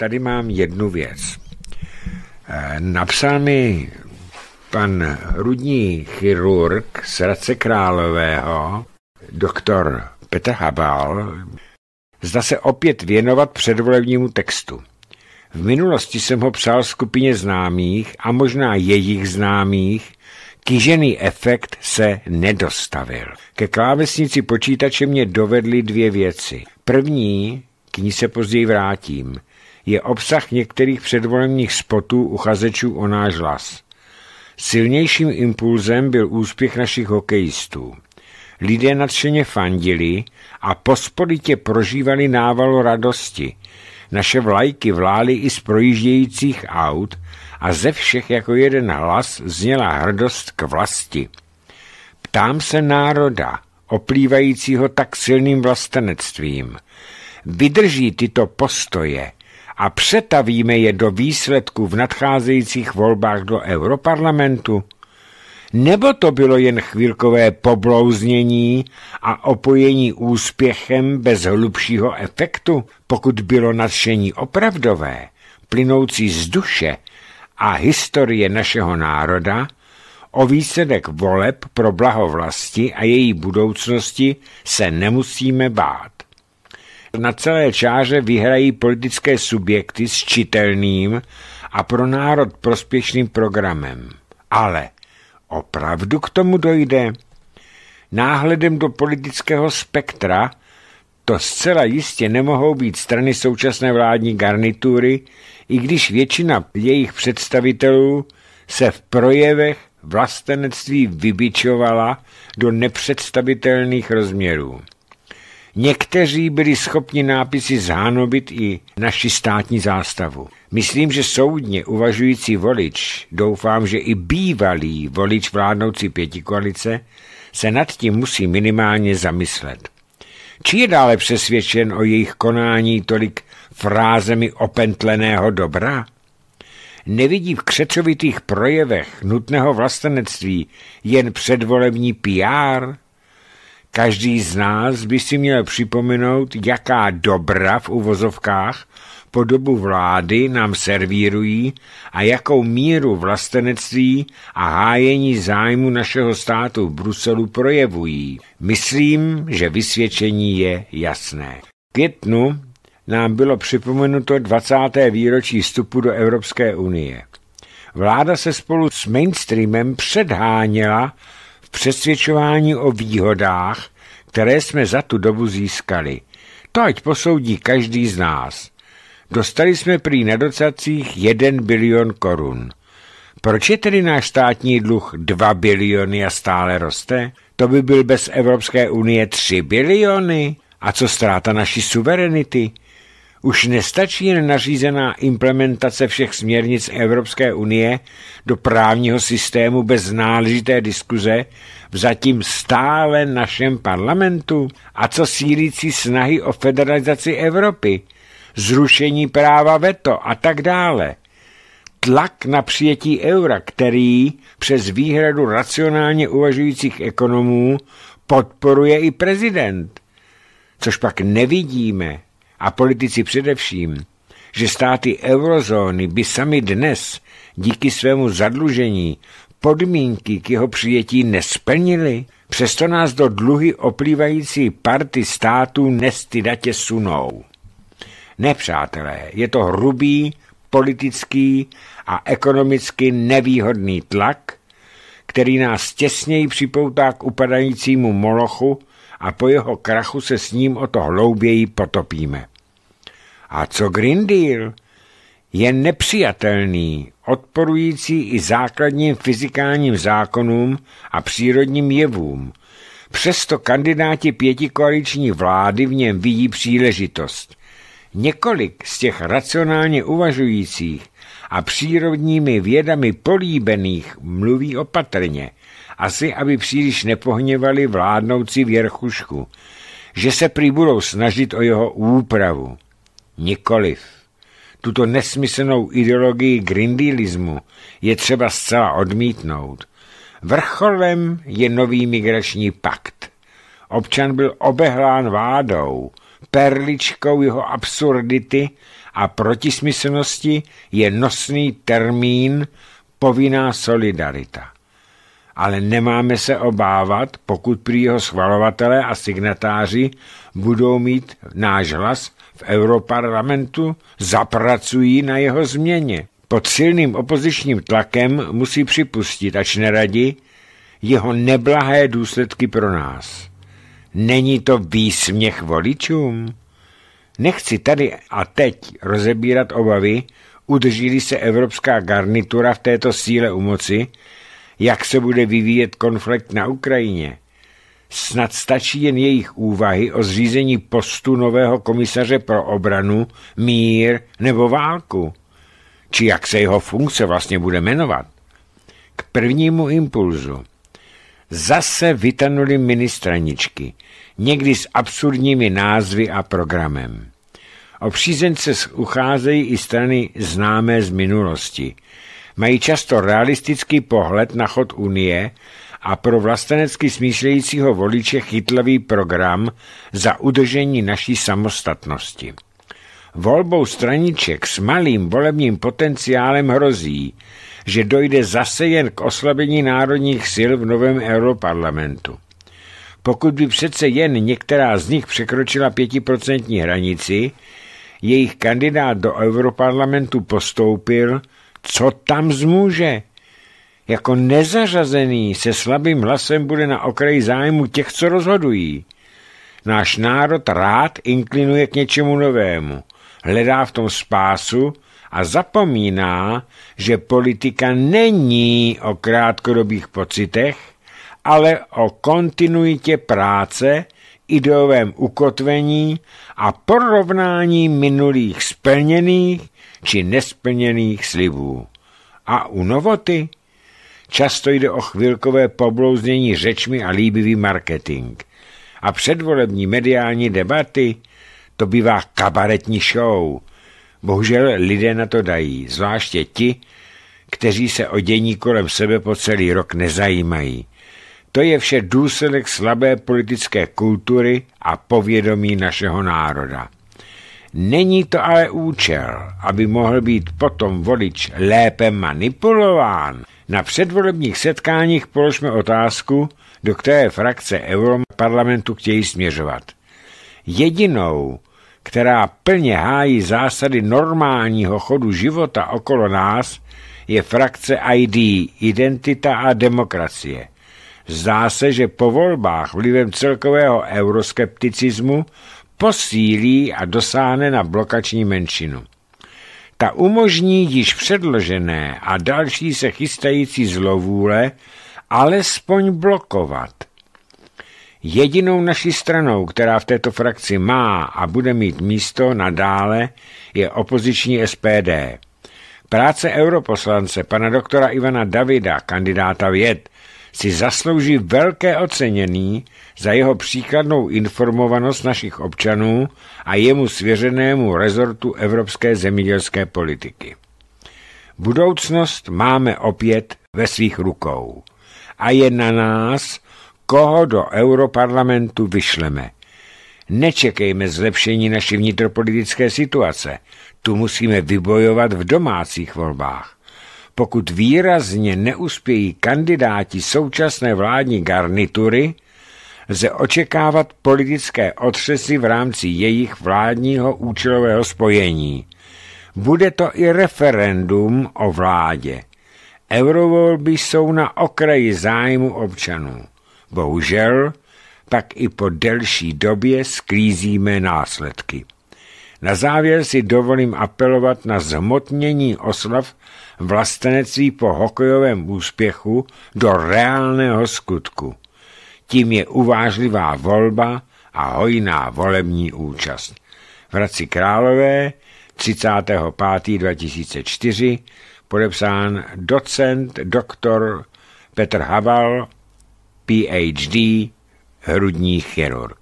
tady mám jednu věc. Eh, Napsal mi pan rudní chirurg z Hradce Králového, doktor Petr Habal, zda se opět věnovat předvolebnímu textu. V minulosti jsem ho psal skupině známých a možná jejich známých, Kýžený efekt se nedostavil. Ke klávesnici počítače mě dovedly dvě věci. První, k ní se později vrátím, je obsah některých předvolených spotů uchazečů o náš hlas. Silnějším impulzem byl úspěch našich hokejistů. Lidé nadšeně fandili a pospolitě prožívali nával radosti. Naše vlajky vlály i z projíždějících aut a ze všech jako jeden hlas zněla hrdost k vlasti. Ptám se národa, oplývajícího tak silným vlastenectvím. Vydrží tyto postoje, a přetavíme je do výsledku v nadcházejících volbách do Europarlamentu? Nebo to bylo jen chvílkové poblouznění a opojení úspěchem bez hlubšího efektu, pokud bylo nadšení opravdové, plynoucí z duše a historie našeho národa, o výsledek voleb pro blaho vlasti a její budoucnosti se nemusíme bát. Na celé čáře vyhrají politické subjekty s čitelným a pro národ prospěšným programem. Ale opravdu k tomu dojde? Náhledem do politického spektra to zcela jistě nemohou být strany současné vládní garnitury, i když většina jejich představitelů se v projevech vlastenectví vybičovala do nepředstavitelných rozměrů. Někteří byli schopni nápisy zhánobit i naši státní zástavu. Myslím, že soudně uvažující volič, doufám, že i bývalý volič vládnoucí pětikoalice, se nad tím musí minimálně zamyslet. Či je dále přesvědčen o jejich konání tolik frázemi opentleného dobra? Nevidí v křečovitých projevech nutného vlastenectví jen předvolební PR? Každý z nás by si měl připomenout, jaká dobra v uvozovkách po dobu vlády nám servírují a jakou míru vlastenectví a hájení zájmu našeho státu v Bruselu projevují. Myslím, že vysvědčení je jasné. V květnu nám bylo připomenuto 20. výročí vstupu do Evropské unie. Vláda se spolu s mainstreamem předháněla přesvědčování o výhodách, které jsme za tu dobu získali. To ať posoudí každý z nás. Dostali jsme prý na docacích 1 bilion korun. Proč je tedy náš státní dluh 2 biliony a stále roste? To by byl bez Evropské unie 3 biliony. A co ztráta naší suverenity? Už nestačí jen nařízená implementace všech směrnic Evropské unie do právního systému bez náležité diskuze v zatím stále našem parlamentu? A co sílící snahy o federalizaci Evropy, zrušení práva veto a tak dále? Tlak na přijetí eura, který přes výhradu racionálně uvažujících ekonomů podporuje i prezident. Což pak nevidíme, a politici především, že státy eurozóny by sami dnes díky svému zadlužení podmínky k jeho přijetí nesplnili, přesto nás do dluhy oplývající party států nestydatě sunou. Ne, přátelé, je to hrubý, politický a ekonomicky nevýhodný tlak, který nás těsněji připoutá k upadajícímu molochu a po jeho krachu se s ním o to hlouběji potopíme. A co Green Deal? Je nepřijatelný, odporující i základním fyzikálním zákonům a přírodním jevům. Přesto kandidáti pětikoaliční vlády v něm vidí příležitost. Několik z těch racionálně uvažujících a přírodními vědami políbených mluví opatrně, asi aby příliš nepohněvali vládnoucí věrchušku, že se prý budou snažit o jeho úpravu. Nikoliv. Tuto nesmyslnou ideologii grindilismu je třeba zcela odmítnout. Vrcholem je nový migrační pakt. Občan byl obehlán vádou, perličkou jeho absurdity a protismyslnosti je nosný termín povinná solidarita. Ale nemáme se obávat, pokud prý jeho schvalovatelé a signatáři budou mít náš hlas v Europarlamentu, zapracují na jeho změně. Pod silným opozičním tlakem musí připustit, ač neradi, jeho neblahé důsledky pro nás. Není to výsměch voličům? Nechci tady a teď rozebírat obavy, udrží se evropská garnitura v této síle u moci, jak se bude vyvíjet konflikt na Ukrajině. Snad stačí jen jejich úvahy o zřízení postu nového komisaře pro obranu, mír nebo válku, či jak se jeho funkce vlastně bude jmenovat. K prvnímu impulzu – zase vytanuli ministraničky, někdy s absurdními názvy a programem. O přízence ucházejí i strany známé z minulosti. Mají často realistický pohled na chod Unie a pro vlastenecky smýšlejícího voliče chytlavý program za udržení naší samostatnosti. Volbou straniček s malým volebním potenciálem hrozí, že dojde zase jen k oslabení národních sil v novém europarlamentu. Pokud by přece jen některá z nich překročila pětiprocentní hranici, jejich kandidát do europarlamentu postoupil, co tam zmůže? Jako nezařazený se slabým hlasem bude na okraji zájmu těch, co rozhodují. Náš národ rád inklinuje k něčemu novému, hledá v tom spásu a zapomíná, že politika není o krátkodobých pocitech, ale o kontinuitě práce, ideovém ukotvení a porovnání minulých splněných či nesplněných slibů. A u novoty často jde o chvilkové poblouznění řečmi a líbivý marketing. A předvolební mediální debaty to bývá kabaretní show, Bohužel lidé na to dají, zvláště ti, kteří se o dění kolem sebe po celý rok nezajímají. To je vše důsledek slabé politické kultury a povědomí našeho národa. Není to ale účel, aby mohl být potom volič lépe manipulován. Na předvolebních setkáních položme otázku, do které frakce Europarlamentu chtějí směřovat. Jedinou která plně hájí zásady normálního chodu života okolo nás, je frakce ID, Identita a demokracie. Zdá se, že po volbách vlivem celkového euroskepticismu posílí a dosáhne na blokační menšinu. Ta umožní již předložené a další se chystající zlovůle alespoň blokovat – Jedinou naší stranou, která v této frakci má a bude mít místo nadále, je opoziční SPD. Práce europoslance pana doktora Ivana Davida, kandidáta věd, si zaslouží velké ocenění za jeho příkladnou informovanost našich občanů a jemu svěřenému rezortu evropské zemědělské politiky. Budoucnost máme opět ve svých rukou a je na nás, koho do europarlamentu vyšleme. Nečekejme zlepšení naší vnitropolitické situace. Tu musíme vybojovat v domácích volbách. Pokud výrazně neuspějí kandidáti současné vládní garnitury, lze očekávat politické otřesy v rámci jejich vládního účelového spojení. Bude to i referendum o vládě. Eurovolby jsou na okraji zájmu občanů. Bohužel pak i po delší době sklízíme následky. Na závěr si dovolím apelovat na zhmotnění oslav vlastenectví po hokejovém úspěchu do reálného skutku. Tím je uvážlivá volba a hojná volební účast. V Hradci Králové 35.2004 podepsán docent dr. Petr Haval PhD, hrudní chirurg.